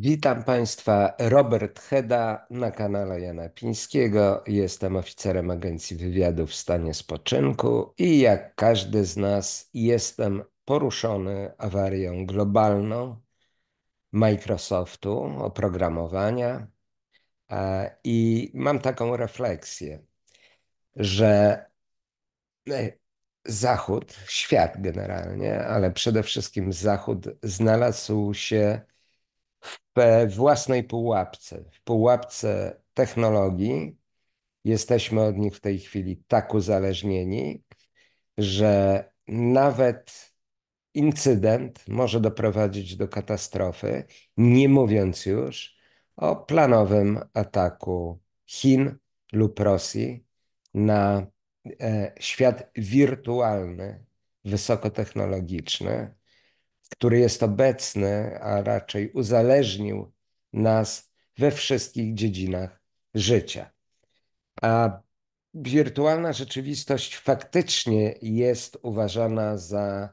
Witam Państwa, Robert Heda na kanale Jana Pińskiego. Jestem oficerem Agencji Wywiadu w stanie spoczynku i jak każdy z nas jestem poruszony awarią globalną Microsoftu, oprogramowania i mam taką refleksję, że e, Zachód, świat generalnie, ale przede wszystkim Zachód znalazł się w własnej pułapce, w pułapce technologii. Jesteśmy od nich w tej chwili tak uzależnieni, że nawet incydent może doprowadzić do katastrofy, nie mówiąc już o planowym ataku Chin lub Rosji na e, świat wirtualny, wysokotechnologiczny, który jest obecny, a raczej uzależnił nas we wszystkich dziedzinach życia. A wirtualna rzeczywistość faktycznie jest uważana za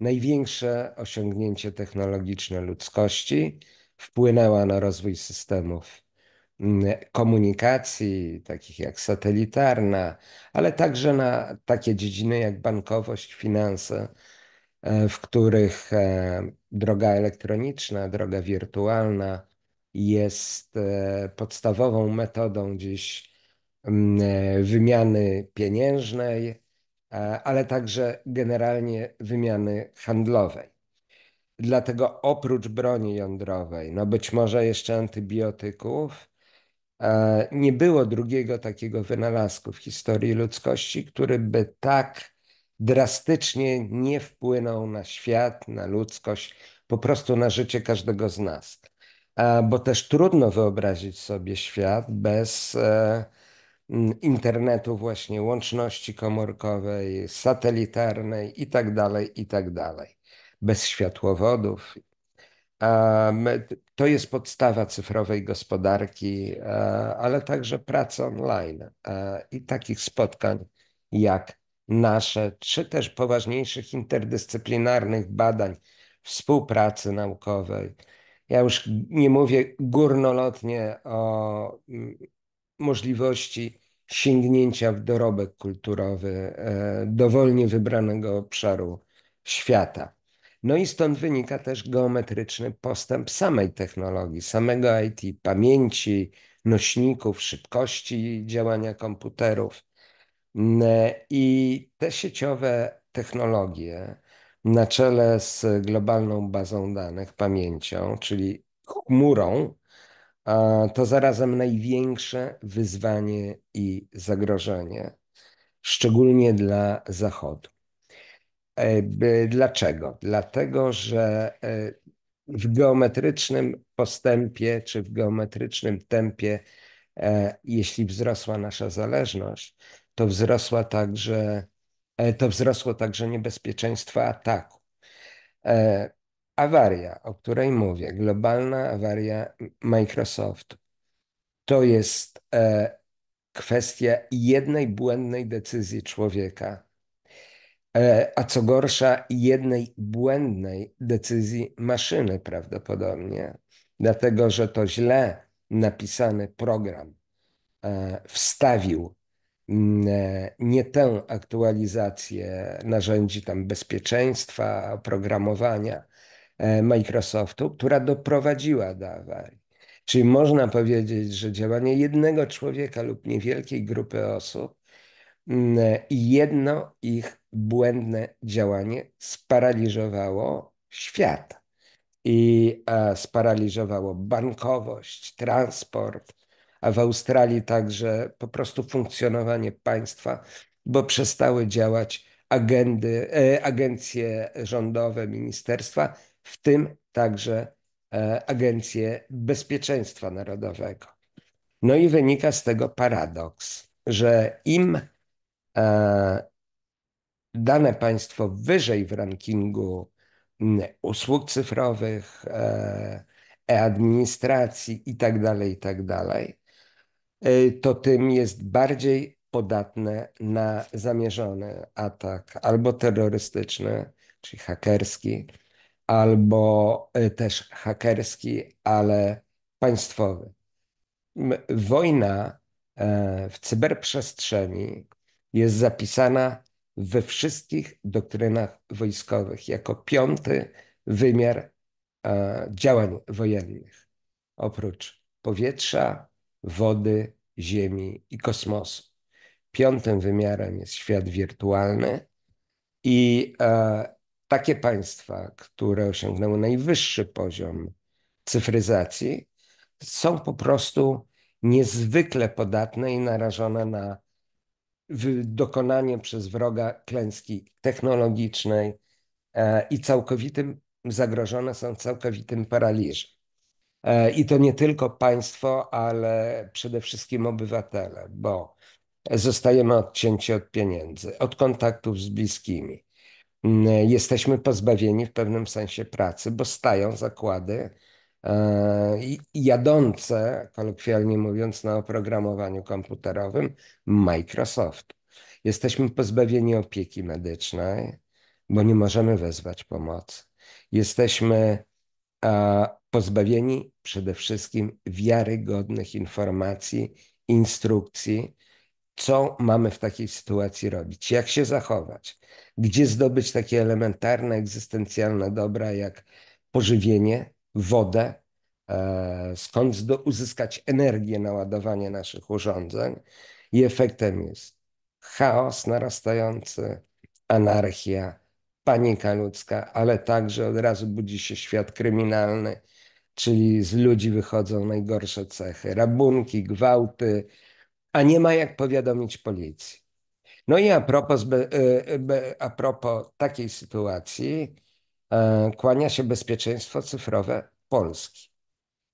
największe osiągnięcie technologiczne ludzkości. Wpłynęła na rozwój systemów mm, komunikacji, takich jak satelitarna, ale także na takie dziedziny jak bankowość, finanse E, w których e, droga elektroniczna, droga wirtualna jest e, podstawową metodą dziś wymiany pieniężnej, ale także generalnie wymiany handlowej. Dlatego oprócz broni jądrowej, no być może jeszcze antybiotyków, nie było drugiego takiego wynalazku w historii ludzkości, który by tak drastycznie nie wpłyną na świat, na ludzkość, po prostu na życie każdego z nas. Bo też trudno wyobrazić sobie świat bez e, internetu, właśnie łączności komórkowej, satelitarnej itd., tak itd., tak bez światłowodów. To jest podstawa cyfrowej gospodarki, e, ale także pracy online e, i takich spotkań jak nasze, czy też poważniejszych interdyscyplinarnych badań, współpracy naukowej. Ja już nie mówię górnolotnie o mm, możliwości sięgnięcia w dorobek kulturowy e, dowolnie wybranego obszaru świata. No i stąd wynika też geometryczny postęp samej technologii, samego IT, pamięci, nośników, szybkości działania komputerów. I te sieciowe technologie na czele z globalną bazą danych, pamięcią, czyli chmurą, to zarazem największe wyzwanie i zagrożenie, szczególnie dla Zachodu. E, dlaczego? Dlatego, że e, w geometrycznym postępie czy w geometrycznym tempie, e, jeśli wzrosła nasza zależność, to, wzrosła także, e, to wzrosło także niebezpieczeństwo ataku. E, awaria, o której mówię, globalna awaria Microsoftu, to jest e, kwestia jednej błędnej decyzji człowieka, a co gorsza, jednej błędnej decyzji maszyny prawdopodobnie, dlatego że to źle napisany program wstawił Mm, e, nie tę aktualizację narzędzi tam bezpieczeństwa, oprogramowania e, Microsoftu, która doprowadziła do awarii. Czyli można powiedzieć, że działanie jednego człowieka lub niewielkiej grupy osób mm, e, i jedno ich błędne działanie sparaliżowało świat i sparaliżowało bankowość, transport, a w Australii także po prostu funkcjonowanie państwa, bo przestały działać agendy, e, agencje rządowe, ministerstwa, w tym także e, agencje bezpieczeństwa narodowego. No i wynika z tego paradoks, że im e, dane państwo wyżej w rankingu usług cyfrowych, e-administracji itd., tak itd., tak E, to tym jest bardziej podatne na zamierzony atak albo terrorystyczny, czyli hakerski, albo e, też hakerski, ale państwowy. Wojna e, w cyberprzestrzeni jest zapisana we wszystkich doktrynach wojskowych jako piąty wymiar działań wojennych. Oprócz powietrza, wody, ziemi i kosmosu. Piątym wymiarem jest świat wirtualny i e, takie państwa, które osiągnęły najwyższy poziom cyfryzacji, są po prostu niezwykle podatne i narażone na dokonanie przez wroga klęski technologicznej e, i całkowitym, zagrożone są całkowitym paraliżem. E, I to nie tylko państwo, ale przede wszystkim obywatele, bo zostajemy odcięci od pieniędzy, od kontaktów z bliskimi. Mm, jesteśmy pozbawieni w pewnym sensie pracy, bo stają zakłady e, jadące, kolokwialnie mówiąc, na oprogramowaniu komputerowym Microsoft. Jesteśmy pozbawieni opieki medycznej, bo nie możemy wezwać pomocy. Jesteśmy pozbawieni przede wszystkim wiarygodnych informacji, instrukcji, co mamy w takiej sytuacji robić, jak się zachować, gdzie zdobyć takie elementarne, egzystencjalne dobra jak pożywienie, wodę, e, skąd uzyskać energię na ładowanie naszych urządzeń. I efektem jest chaos narastający, anarchia, panika ludzka, ale także od razu budzi się świat kryminalny, czyli z ludzi wychodzą najgorsze cechy, rabunki, gwałty, a nie ma jak powiadomić policji. No i a propos, e, e, a propos takiej sytuacji, e, kłania się bezpieczeństwo cyfrowe Polski.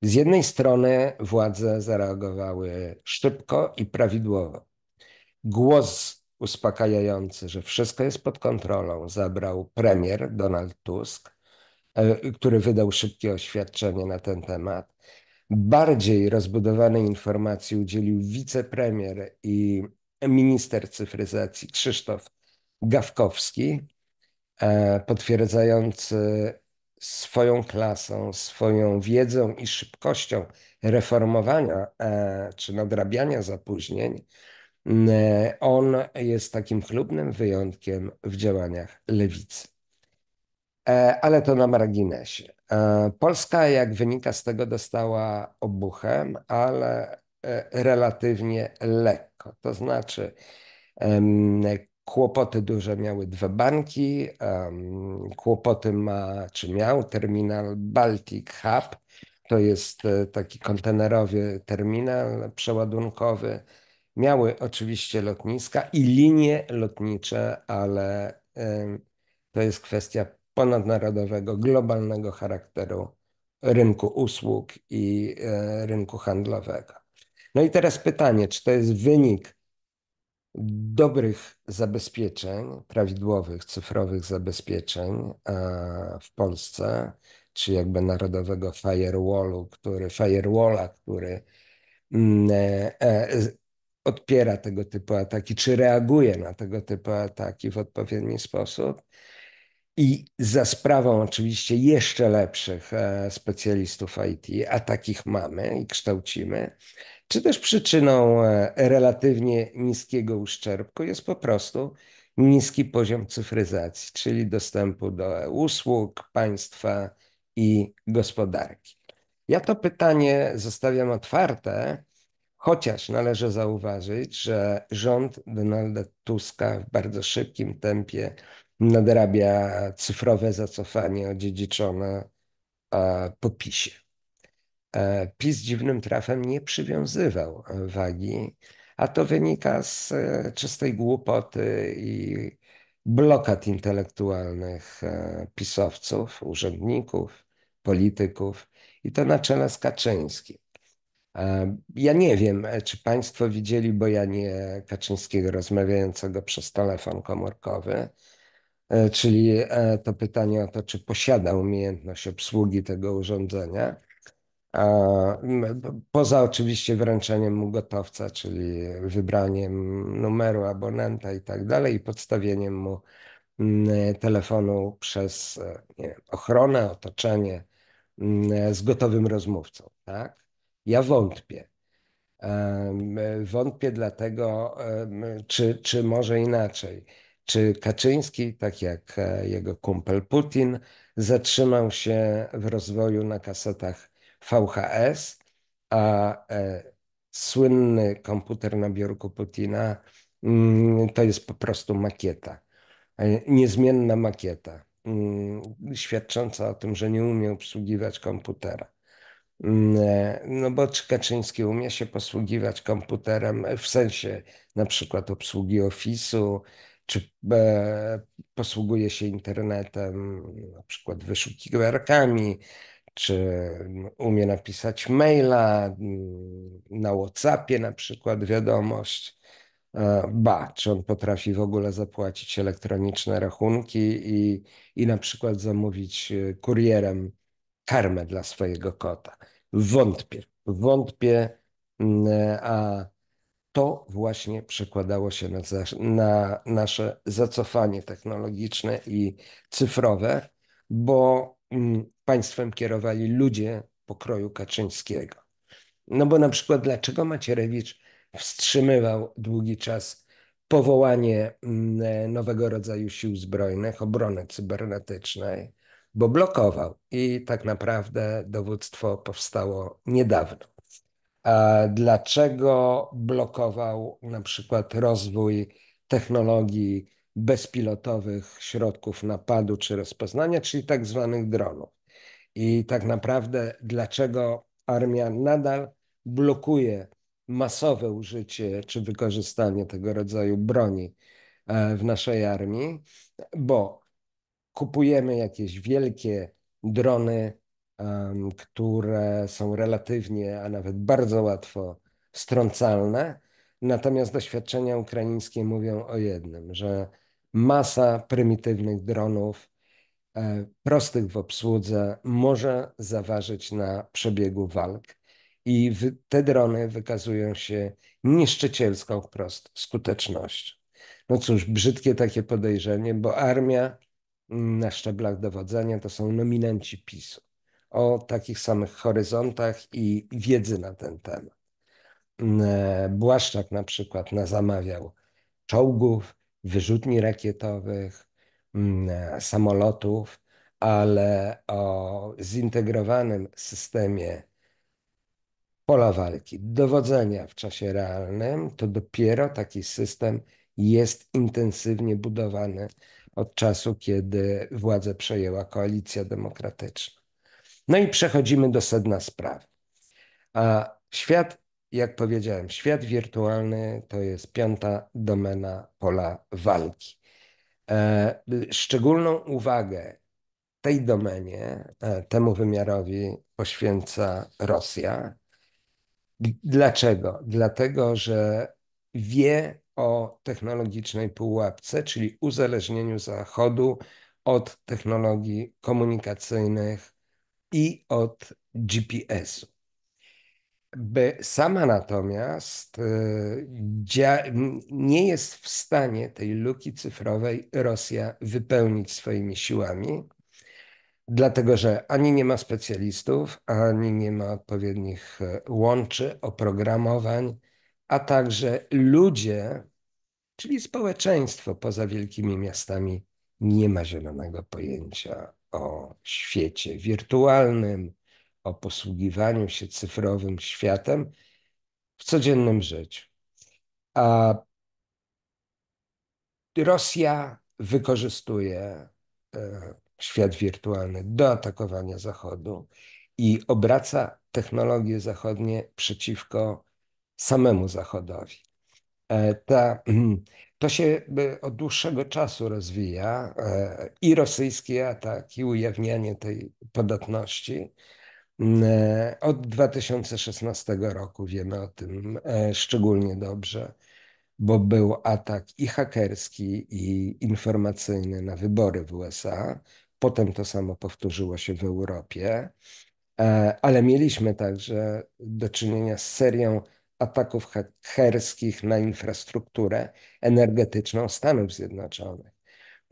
Z jednej strony władze zareagowały szybko i prawidłowo. Głos uspokajający, że wszystko jest pod kontrolą, zabrał premier Donald Tusk, e, który wydał szybkie oświadczenie na ten temat. Bardziej rozbudowanej informacji udzielił wicepremier i minister cyfryzacji Krzysztof Gawkowski, e, potwierdzający swoją klasą, swoją wiedzą i szybkością reformowania e, czy nadrabiania zapóźnień Mm, e, on jest takim chlubnym wyjątkiem w działaniach lewicy. E, ale to na marginesie. E, Polska, jak wynika z tego, dostała obuchem, ale relatywnie lekko. To znaczy, kłopoty duże miały dwie banki. Kłopoty ma, czy miał terminal Baltic Hub. To jest taki kontenerowy terminal przeładunkowy Miały oczywiście lotniska i linie lotnicze, ale to jest kwestia ponadnarodowego, globalnego charakteru rynku usług i e, rynku handlowego. No i teraz pytanie, czy to jest wynik dobrych zabezpieczeń, prawidłowych, cyfrowych zabezpieczeń w Polsce, czy jakby narodowego firewallu, który, firewalla, który mm, e, e, odpiera tego typu ataki, czy reaguje na tego typu ataki w odpowiedni sposób. I za sprawą oczywiście jeszcze lepszych e, specjalistów IT, a takich mamy i kształcimy, czy też przyczyną e, relatywnie niskiego uszczerbku jest po prostu niski poziom cyfryzacji, czyli dostępu do usług państwa i gospodarki. Ja to pytanie zostawiam otwarte, Chociaż należy zauważyć, że rząd Donalda Tuska w bardzo szybkim tempie nadrabia cyfrowe zacofanie odziedziczone e, po PiSie. E, PiS dziwnym trafem nie przywiązywał wagi, a to wynika z e, czystej głupoty i blokad intelektualnych pisowców, urzędników, polityków i to na czele z Kaczyńskim. Ja nie wiem, e, czy Państwo widzieli, bo ja nie Kaczyńskiego rozmawiającego przez telefon komórkowy, e, czyli e, to pytanie o to, czy posiada umiejętność obsługi tego urządzenia. Poza oczywiście wręczeniem mu gotowca, czyli wybraniem numeru abonenta i tak dalej, i podstawieniem mu telefonu przez wiem, ochronę, otoczenie z gotowym rozmówcą. Tak? Ja wątpię. Wątpię dlatego, czy, czy może inaczej. Czy Kaczyński, tak jak e, jego kumpel Putin, zatrzymał się w rozwoju na kasetach VHS, a e, słynny komputer na biurku Putina mm, to jest po prostu makieta. E, niezmienna makieta, mm, świadcząca o tym, że nie umie obsługiwać komputera. Mm, e, no bo czy Kaczyński umie się posługiwać komputerem w sensie na przykład obsługi Office'u, czy e, posługuje się internetem, na przykład wyszukiwarkami, czy mm, umie napisać maila, mm, na WhatsAppie na przykład wiadomość. E, ba, czy on potrafi w ogóle zapłacić elektroniczne rachunki i, i na przykład zamówić kurierem karmę dla swojego kota. Wątpię. Wątpię, mm, a to właśnie przekładało się na, na nasze zacofanie technologiczne i cyfrowe, bo mm, państwem kierowali ludzie pokroju Kaczyńskiego. No bo na przykład dlaczego Macierewicz wstrzymywał długi czas powołanie mm, nowego rodzaju sił zbrojnych, obrony cybernetycznej? bo blokował i tak naprawdę dowództwo powstało niedawno. A dlaczego blokował na przykład rozwój technologii bezpilotowych środków napadu czy rozpoznania, czyli tak zwanych dronów? I tak naprawdę dlaczego armia nadal blokuje masowe użycie czy wykorzystanie tego rodzaju broni e, w naszej armii, bo kupujemy jakieś wielkie drony, które są relatywnie, a nawet bardzo łatwo strącalne. Natomiast doświadczenia ukraińskie mówią o jednym, że masa prymitywnych dronów, e, prostych w obsłudze, może zaważyć na przebiegu walk. I te drony wykazują się niszczycielską wprost skutecznością. No cóż, brzydkie takie podejrzenie, bo armia na szczeblach dowodzenia to są nominenci PiSu o takich samych horyzontach i wiedzy na ten temat. Mm, e, Błaszczak na przykład na zamawiał czołgów, wyrzutni rakietowych, mm, e, samolotów, ale o zintegrowanym systemie pola walki, dowodzenia w czasie realnym, to dopiero taki system jest intensywnie budowany od czasu, kiedy władzę przejęła koalicja demokratyczna. No i przechodzimy do sedna sprawy. A świat, jak powiedziałem, świat wirtualny to jest piąta domena pola walki. E, szczególną uwagę tej domenie, e, temu wymiarowi poświęca Rosja. Dlaczego? Dlatego, że wie, o technologicznej pułapce, czyli uzależnieniu Zachodu od technologii komunikacyjnych i od GPS-u. Sama natomiast y, nie jest w stanie tej luki cyfrowej Rosja wypełnić swoimi siłami, dlatego że ani nie ma specjalistów, ani nie ma odpowiednich y, łączy, oprogramowań, a także ludzie, czyli społeczeństwo poza wielkimi miastami, nie ma zielonego pojęcia o świecie wirtualnym, o posługiwaniu się cyfrowym światem w codziennym życiu. A Rosja wykorzystuje e, świat wirtualny do atakowania Zachodu i obraca technologie zachodnie przeciwko samemu Zachodowi. E, ta, to się e, od dłuższego czasu rozwija e, i rosyjskie ataki, ujawnianie tej podatności. Mm, od 2016 roku wiemy o tym szczególnie dobrze, bo był atak i hakerski, i informacyjny na wybory w USA. Potem to samo powtórzyło się w Europie, ale mieliśmy także do czynienia z serią ataków hakerskich na infrastrukturę energetyczną Stanów Zjednoczonych.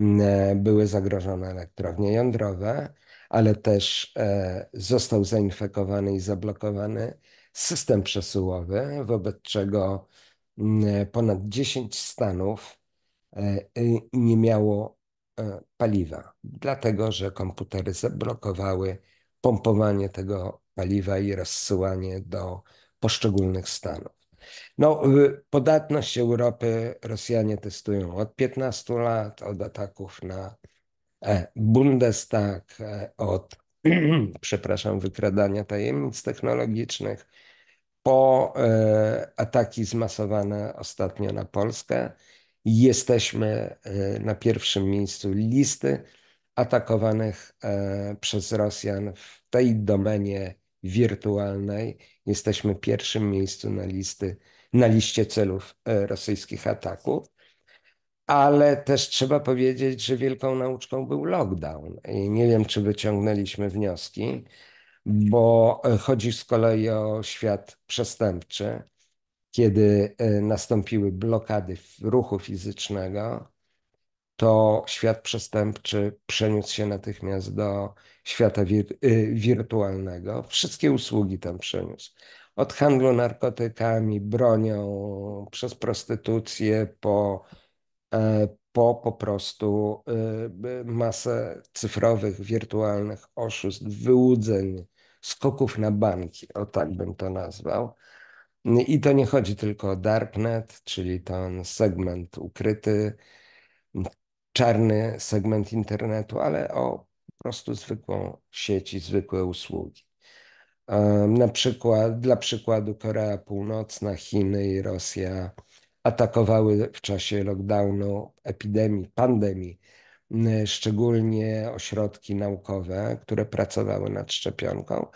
Mm, e, były zagrożone elektrownie jądrowe, ale też e, został zainfekowany i zablokowany system przesyłowy, wobec czego mm, e, ponad 10 stanów nie miało paliwa, dlatego że komputery zablokowały pompowanie tego paliwa i rozsyłanie do poszczególnych stanów. No, podatność Europy Rosjanie testują od 15 lat, od ataków na e, Bundestag, e, od, przepraszam, wykradania tajemnic technologicznych, po e, ataki zmasowane ostatnio na Polskę. Jesteśmy na pierwszym miejscu listy atakowanych przez Rosjan w tej domenie wirtualnej. Jesteśmy w pierwszym miejscu na, listy, na liście celów e, rosyjskich ataków. Ale też trzeba powiedzieć, że wielką nauczką był lockdown. I nie wiem, czy wyciągnęliśmy wnioski, bo e, chodzi z kolei o świat przestępczy, kiedy e, nastąpiły blokady ruchu fizycznego to świat przestępczy przeniósł się natychmiast do świata wir y, wirtualnego. Wszystkie usługi tam przeniósł. Od handlu narkotykami, bronią, przez prostytucję, po, e, po po prostu y, masę cyfrowych, wirtualnych oszustw, wyłudzeń, skoków na banki, o tak bym to nazwał. I to nie chodzi tylko o darknet, czyli ten segment ukryty, czarny segment internetu, ale o po prostu zwykłą sieć i zwykłe usługi. Na przykład, dla przykładu Korea Północna, Chiny i Rosja atakowały w czasie lockdownu, epidemii, pandemii, szczególnie ośrodki naukowe, które pracowały nad szczepionką,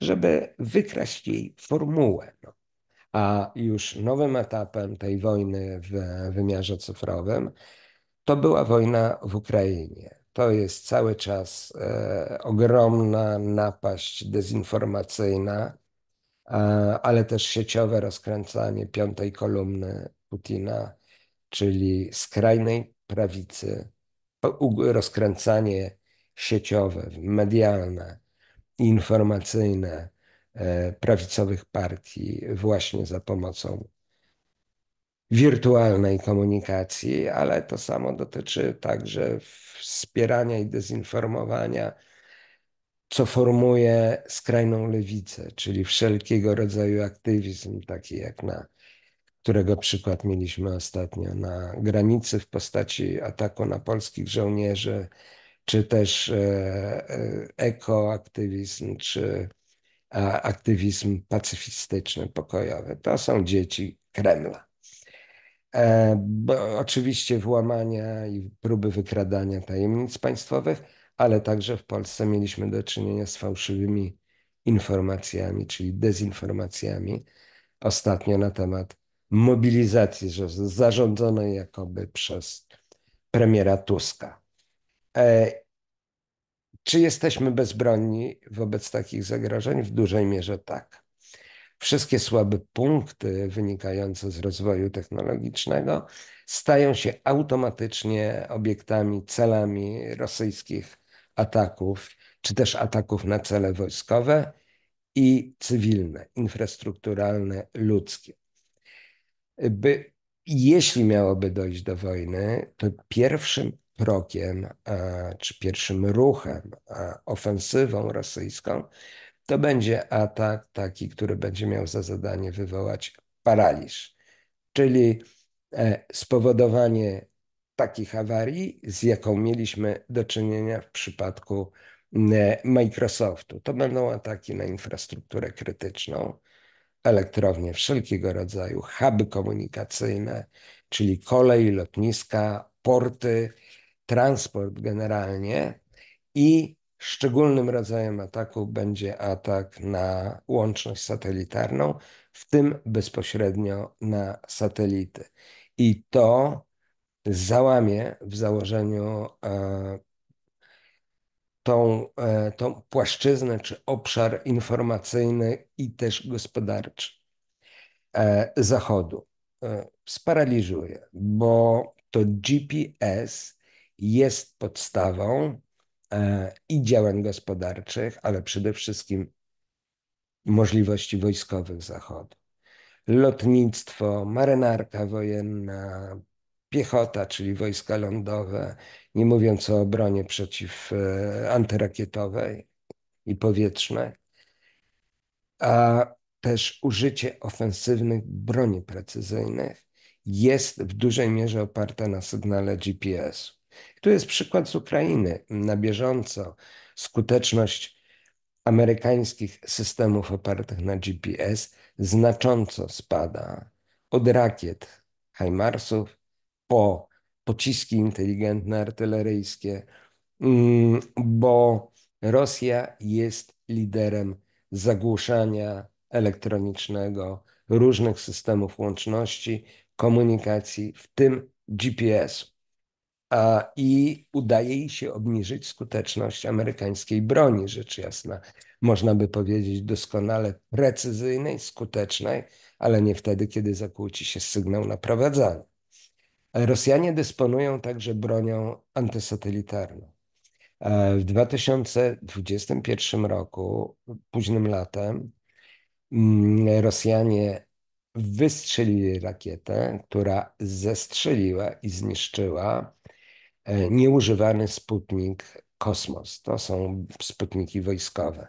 żeby wykraść jej formułę. No, a już nowym etapem tej wojny w wymiarze cyfrowym to była wojna w Ukrainie. To jest cały czas e, ogromna napaść dezinformacyjna, ale też sieciowe rozkręcanie piątej kolumny Putina, czyli skrajnej prawicy, rozkręcanie sieciowe, medialne, informacyjne e, prawicowych partii właśnie za pomocą wirtualnej komunikacji, ale to samo dotyczy także wspierania i dezinformowania, co formuje skrajną lewicę, czyli wszelkiego rodzaju aktywizm, taki jak na którego przykład mieliśmy ostatnio na granicy w postaci ataku na polskich żołnierzy, czy też e, e, ekoaktywizm, czy aktywizm pacyfistyczny, pokojowy. To są dzieci Kremla. E, oczywiście włamania i próby wykradania tajemnic państwowych, ale także w Polsce mieliśmy do czynienia z fałszywymi informacjami, czyli dezinformacjami. Ostatnio na temat mobilizacji zarządzonej jakoby przez premiera Tuska. E, czy jesteśmy bezbronni wobec takich zagrożeń? W dużej mierze tak wszystkie słabe punkty wynikające z rozwoju technologicznego stają się automatycznie obiektami, celami rosyjskich ataków, czy też ataków na cele wojskowe i cywilne, infrastrukturalne, ludzkie. By, jeśli miałoby dojść do wojny, to pierwszym krokiem, e, czy pierwszym ruchem, e, ofensywą rosyjską to będzie atak taki, który będzie miał za zadanie wywołać paraliż, czyli e, spowodowanie takich awarii, z jaką mieliśmy do czynienia w przypadku e, Microsoftu. To będą ataki na infrastrukturę krytyczną, elektrownie wszelkiego rodzaju, huby komunikacyjne, czyli kolej, lotniska, porty, transport generalnie i Szczególnym rodzajem ataku będzie atak na łączność satelitarną, w tym bezpośrednio na satelity. I to załamie w założeniu e, tą, e, tą płaszczyznę czy obszar informacyjny i też gospodarczy e, Zachodu. Sparaliżuje, bo to GPS jest podstawą E, i działań gospodarczych, ale przede wszystkim możliwości wojskowych Zachodu. Lotnictwo, marynarka wojenna, piechota, czyli wojska lądowe, nie mówiąc o obronie przeciw e, antyrakietowej i powietrznej, a też użycie ofensywnych broni precyzyjnych jest w dużej mierze oparte na sygnale GPS. Tu jest przykład z Ukrainy. Na bieżąco skuteczność amerykańskich systemów opartych na GPS znacząco spada od rakiet HIMARSów po pociski inteligentne artyleryjskie, mm, bo Rosja jest liderem zagłuszania elektronicznego różnych systemów łączności, komunikacji, w tym GPS-u i udaje jej się obniżyć skuteczność amerykańskiej broni, rzecz jasna. Można by powiedzieć doskonale precyzyjnej, skutecznej, ale nie wtedy, kiedy zakłóci się sygnał naprowadzany. Rosjanie dysponują także bronią antysatelitarną. W 2021 roku, późnym latem, mm, Rosjanie wystrzelili rakietę, która zestrzeliła i zniszczyła E, nieużywany sputnik Kosmos. To są sputniki wojskowe,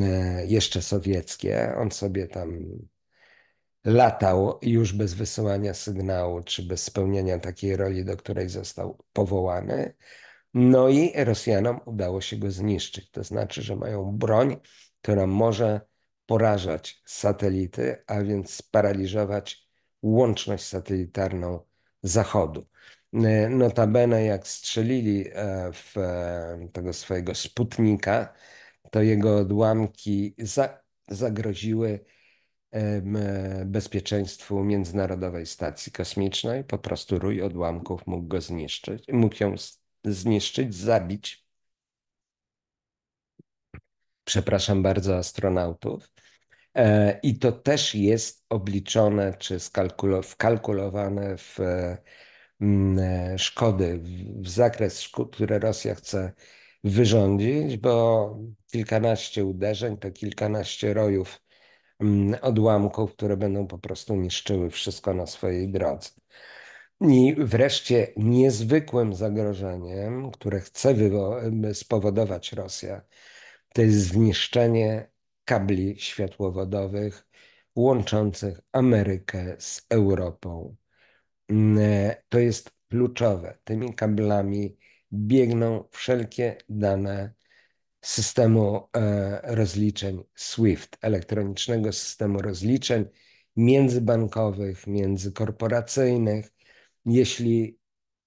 e, jeszcze sowieckie. On sobie tam latał już bez wysyłania sygnału, czy bez spełnienia takiej roli, do której został powołany. No i Rosjanom udało się go zniszczyć. To znaczy, że mają broń, która może porażać satelity, a więc sparaliżować łączność satelitarną Zachodu. E, notabene jak strzelili e, w e, tego swojego Sputnika, to jego odłamki za, zagroziły bezpieczeństwu Międzynarodowej Stacji Kosmicznej. Po prostu rój odłamków mógł go zniszczyć, mógł ją zniszczyć, zabić. Przepraszam bardzo, astronautów. I to też jest obliczone czy skalkulowane wkalkulowane w Mm, e, szkody, w zakres szkód, które Rosja chce wyrządzić, bo kilkanaście uderzeń to kilkanaście rojów mm, odłamków, które będą po prostu niszczyły wszystko na swojej drodze. I wreszcie niezwykłym zagrożeniem, które chce spowodować Rosja, to jest zniszczenie kabli światłowodowych łączących Amerykę z Europą Mm, e, to jest kluczowe. Tymi kablami biegną wszelkie dane systemu e, rozliczeń SWIFT, elektronicznego systemu rozliczeń międzybankowych, międzykorporacyjnych. Jeśli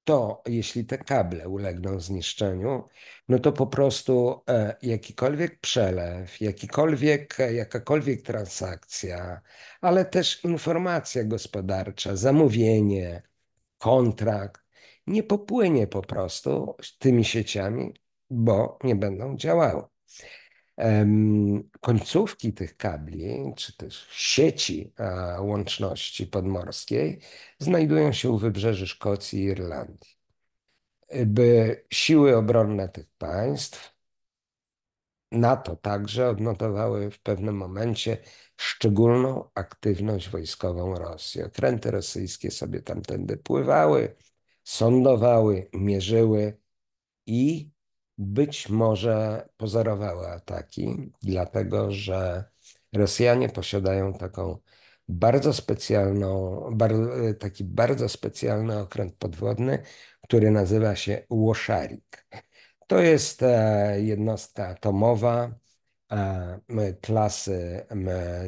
to jeśli te kable ulegną zniszczeniu, no to po prostu e, jakikolwiek przelew, jakikolwiek, e, jakakolwiek transakcja, ale też informacja gospodarcza, zamówienie, kontrakt nie popłynie po prostu tymi sieciami, bo nie będą działały końcówki tych kabli, czy też sieci łączności podmorskiej, znajdują się u wybrzeży Szkocji i Irlandii. By siły obronne tych państw, NATO także odnotowały w pewnym momencie szczególną aktywność wojskową Rosji. Okręty rosyjskie sobie tamtędy pływały, sądowały, mierzyły i być może pozorowały ataki, dlatego że Rosjanie posiadają taką bardzo specjalną, taki bardzo specjalny okręt podwodny, który nazywa się Łoszarik. To jest e, jednostka atomowa e, klasy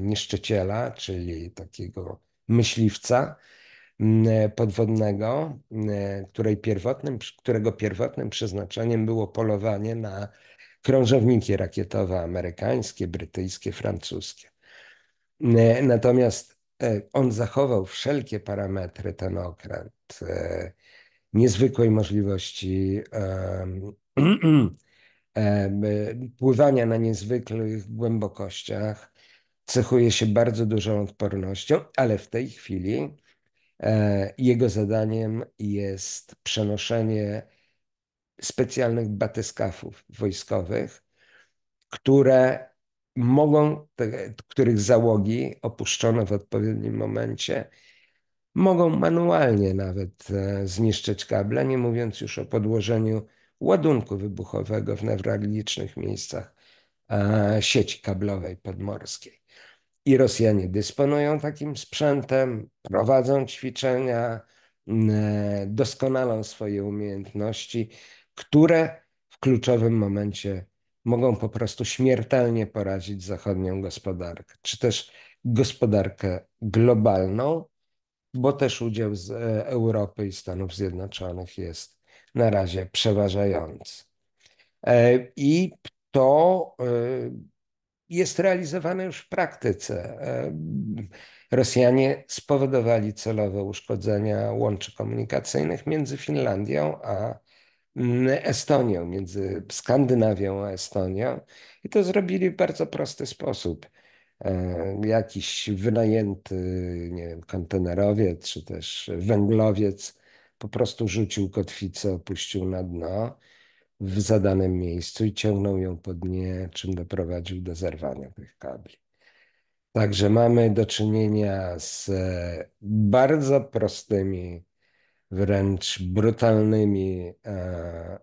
niszczyciela, czyli takiego myśliwca, Mm, e, podwodnego, mm, e, której pierwotnym, którego pierwotnym przeznaczeniem było polowanie na krążowniki rakietowe amerykańskie, brytyjskie, francuskie. Mm, e, natomiast on zachował wszelkie parametry, ten okręt, niezwykłej możliwości pływania na niezwykłych głębokościach. Cechuje się bardzo dużą odpornością, ale w tej chwili E, jego zadaniem jest przenoszenie specjalnych batyskafów wojskowych, które mogą, których załogi opuszczono w odpowiednim momencie, mogą manualnie nawet e, zniszczyć kable, nie mówiąc już o podłożeniu ładunku wybuchowego w newralgicznych miejscach e, sieci kablowej podmorskiej. I Rosjanie dysponują takim sprzętem, prowadzą ćwiczenia, doskonalą swoje umiejętności, które w kluczowym momencie mogą po prostu śmiertelnie porazić zachodnią gospodarkę, czy też gospodarkę globalną, bo też udział z e, Europy i Stanów Zjednoczonych jest na razie przeważający. E, I to e, jest realizowane już w praktyce. E, Rosjanie spowodowali celowe uszkodzenia łączy komunikacyjnych między Finlandią a mm, Estonią, między Skandynawią a Estonią i to zrobili w bardzo prosty sposób. E, jakiś wynajęty nie wiem, kontenerowiec czy też węglowiec po prostu rzucił kotwicę, opuścił na dno w zadanym miejscu i ciągnął ją pod nie, czym doprowadził do zerwania tych kabli. Także mamy do czynienia z e, bardzo prostymi, wręcz brutalnymi e,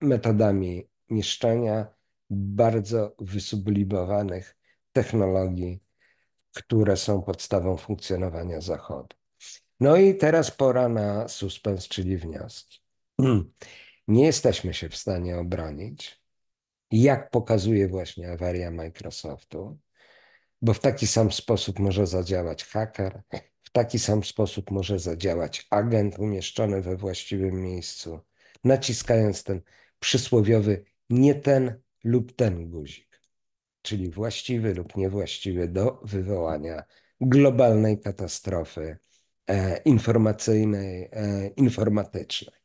metodami niszczenia bardzo wysublimowanych technologii, które są podstawą funkcjonowania Zachodu. No i teraz pora na suspens, czyli wnioski. nie jesteśmy się w stanie obronić, jak pokazuje właśnie awaria Microsoftu, bo w taki sam sposób może zadziałać haker, w taki sam sposób może zadziałać agent umieszczony we właściwym miejscu, naciskając ten przysłowiowy nie ten lub ten guzik, czyli właściwy lub niewłaściwy do wywołania globalnej katastrofy e, informacyjnej, e, informatycznej.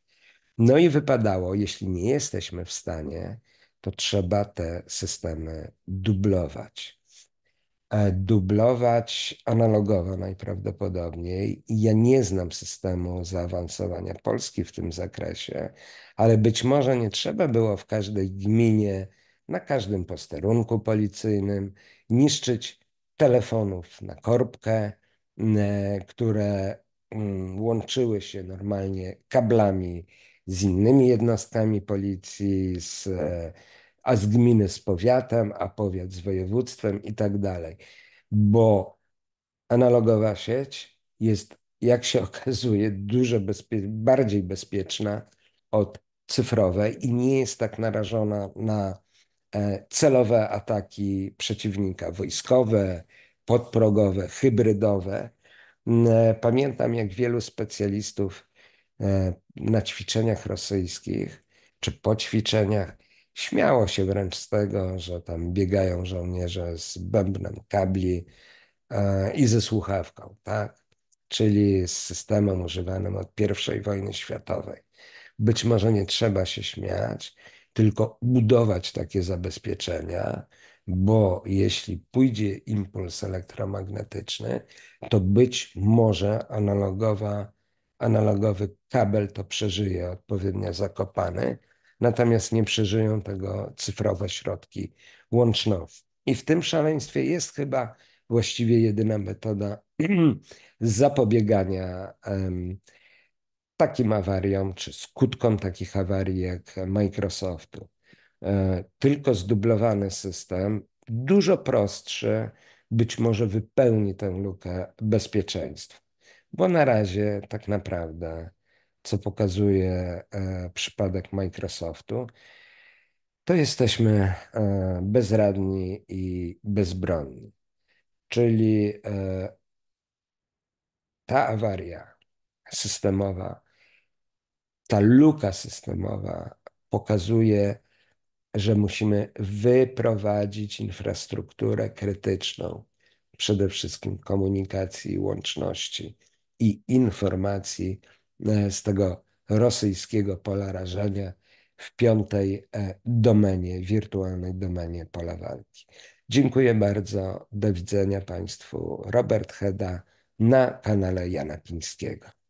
No i wypadało, jeśli nie jesteśmy w stanie, to trzeba te systemy dublować. E, dublować analogowo najprawdopodobniej. Ja nie znam systemu zaawansowania Polski w tym zakresie, ale być może nie trzeba było w każdej gminie, na każdym posterunku policyjnym niszczyć telefonów na korbkę, e, które łączyły się normalnie kablami z innymi jednostkami policji, z, e, a z gminy z powiatem, a powiat z województwem i tak dalej. Bo analogowa sieć jest, jak się okazuje, dużo bezpie bardziej bezpieczna od cyfrowej i nie jest tak narażona na e, celowe ataki przeciwnika wojskowe, podprogowe, hybrydowe. E, pamiętam, jak wielu specjalistów E, na ćwiczeniach rosyjskich czy po ćwiczeniach. Śmiało się wręcz z tego, że tam biegają żołnierze z bębnem kabli e, i ze słuchawką, tak? czyli z systemem używanym od I wojny światowej. Być może nie trzeba się śmiać, tylko budować takie zabezpieczenia, bo jeśli pójdzie impuls elektromagnetyczny, to być może analogowa analogowy kabel to przeżyje odpowiednio zakopany, natomiast nie przeżyją tego cyfrowe środki łączności. I w tym szaleństwie jest chyba właściwie jedyna metoda zapobiegania um, takim awariom, czy skutkom takich awarii jak Microsoftu. E, tylko zdublowany system, dużo prostszy, być może wypełni tę lukę bezpieczeństwa bo na razie tak naprawdę, co pokazuje e, przypadek Microsoftu, to jesteśmy e, bezradni i bezbronni. Czyli e, ta awaria systemowa, ta luka systemowa pokazuje, że musimy wyprowadzić infrastrukturę krytyczną, przede wszystkim komunikacji i łączności i informacji e, z tego rosyjskiego pola rażenia w piątej e, domenie, wirtualnej domenie pola walki. Dziękuję bardzo. Do widzenia Państwu. Robert Heda na kanale Jana Pińskiego.